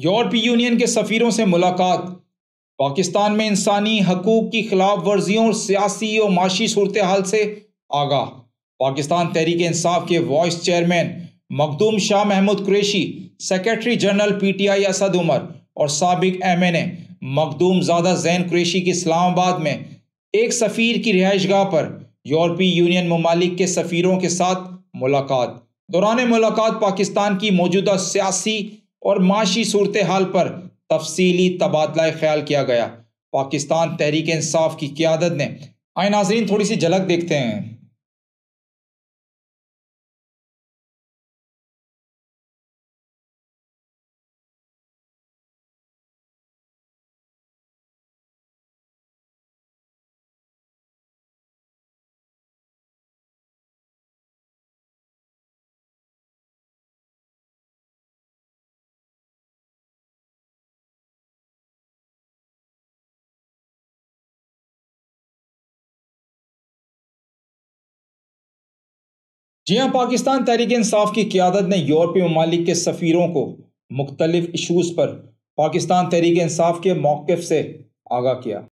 यूरोपीय यूनियन के सफ़ीरों से मुलाकात पाकिस्तान में इंसानी हकूक़ की खिलाफ वर्जियों और सियासी और माशी सूरत हाल से आगाह पाकिस्तान तहरीक इंसाफ के vice chairman Makhdoom Shah Mahmood Qureshi secretary general P T I Asad Umar और सबक एम एन ए मखदूम ज्यादा जैन कुरेशी की इस्लामाबाद में एक सफ़ीर की रिहाइश गाह पर यूरोपीय यूनियन ममालिक के सफ़ीरों के साथ मुलाकात दौरान मुलाकात पाकिस्तान की मौजूदा सियासी और माशी सूरत हाल पर तफसीली तबादला ख्याल किया गया पाकिस्तान तहरीक इंसाफ की क्यादत ने आए नाजरीन थोड़ी सी झलक देखते हैं जी हाँ पाकिस्तान तहरीक इंसाफ की क्यादत ने यूरोपीय ममालिक के सफ़ीरों को मुख्तलिफ इशूज़ पर पाकिस्तान तहरीक इंसाफ के मौक़ से आगाह किया